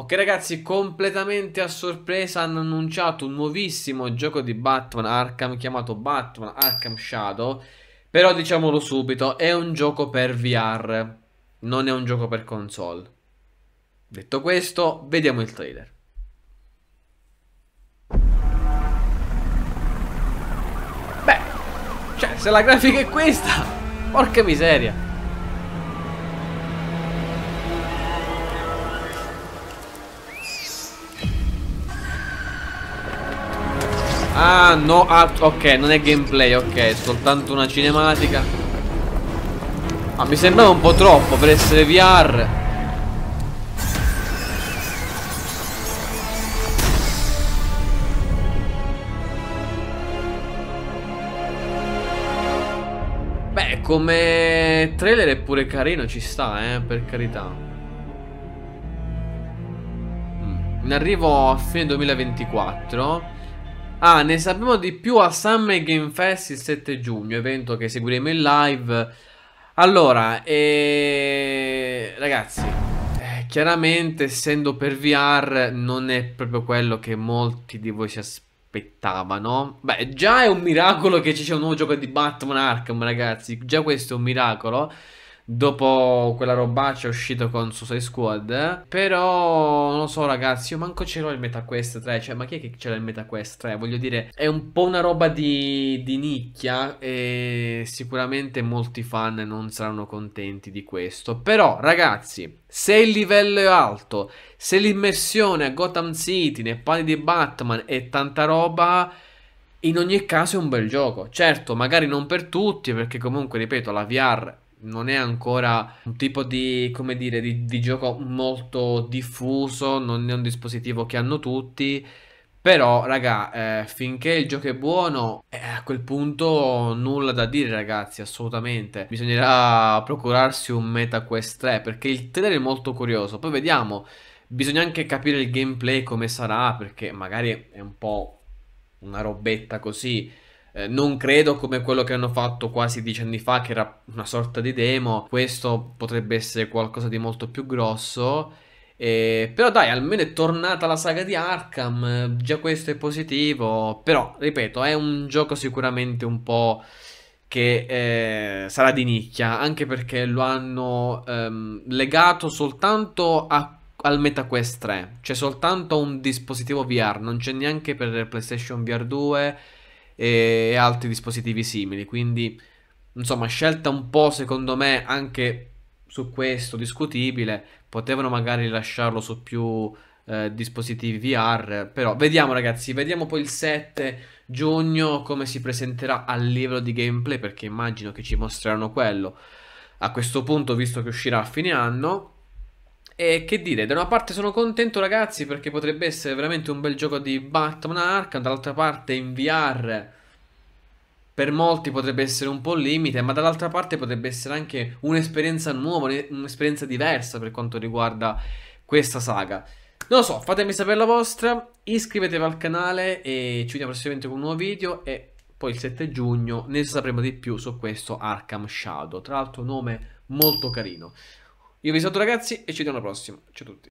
Ok ragazzi, completamente a sorpresa hanno annunciato un nuovissimo gioco di Batman Arkham chiamato Batman Arkham Shadow Però diciamolo subito, è un gioco per VR, non è un gioco per console Detto questo, vediamo il trailer Beh, cioè se la grafica è questa, porca miseria Ah no ah, Ok non è gameplay ok è Soltanto una cinematica Ma ah, mi sembrava un po' troppo per essere VR Beh come trailer è pure carino Ci sta eh per carità mm. in arrivo a fine 2024 Ah, ne sappiamo di più a Summer Game Fest il 7 giugno, evento che seguiremo in live. Allora, eh... ragazzi, eh, chiaramente essendo per VR non è proprio quello che molti di voi si aspettavano. Beh, già è un miracolo che ci sia un nuovo gioco di Batman Arkham, ragazzi, già questo è un miracolo dopo quella robaccia è uscito con Suicide Squad. Però non lo so, ragazzi. Io manco ce l'ho il Meta Quest 3. Cioè, ma chi è che ce l'ha il Meta Quest 3? Voglio dire, è un po' una roba di, di nicchia. E sicuramente molti fan non saranno contenti di questo. Però, ragazzi. Se il livello è alto, se l'immersione a Gotham City, nei panni di Batman e tanta roba, in ogni caso è un bel gioco. Certo, magari non per tutti, perché comunque, ripeto, la VR non è ancora un tipo di, come dire, di, di gioco molto diffuso, non è un dispositivo che hanno tutti. Però, raga, eh, finché il gioco è buono, eh, a quel punto nulla da dire, ragazzi, assolutamente. Bisognerà procurarsi un Meta Quest 3, perché il trailer è molto curioso. Poi vediamo, bisogna anche capire il gameplay come sarà, perché magari è un po' una robetta così eh, non credo come quello che hanno fatto quasi dieci anni fa, che era una sorta di demo. Questo potrebbe essere qualcosa di molto più grosso. Eh, però dai, almeno è tornata la saga di Arkham. Eh, già questo è positivo. Però, ripeto, è un gioco sicuramente un po' che eh, sarà di nicchia, anche perché lo hanno ehm, legato soltanto a, al MetaQuest 3, cioè soltanto a un dispositivo VR, non c'è neanche per PlayStation VR 2 e altri dispositivi simili. Quindi, insomma, scelta un po' secondo me anche su questo discutibile. Potevano magari lasciarlo su più eh, dispositivi VR. Però vediamo, ragazzi, vediamo poi il 7 giugno come si presenterà a livello di gameplay. Perché immagino che ci mostreranno quello. A questo punto, visto che uscirà a fine anno. E che dire, da una parte sono contento ragazzi perché potrebbe essere veramente un bel gioco di Batman Arkham, dall'altra parte in VR per molti potrebbe essere un po' un limite, ma dall'altra parte potrebbe essere anche un'esperienza nuova, un'esperienza diversa per quanto riguarda questa saga. Non lo so, fatemi sapere la vostra, iscrivetevi al canale e ci vediamo prossimamente con un nuovo video e poi il 7 giugno ne sapremo di più su questo Arkham Shadow, tra l'altro nome molto carino. Io vi saluto ragazzi e ci vediamo alla prossima. Ciao a tutti.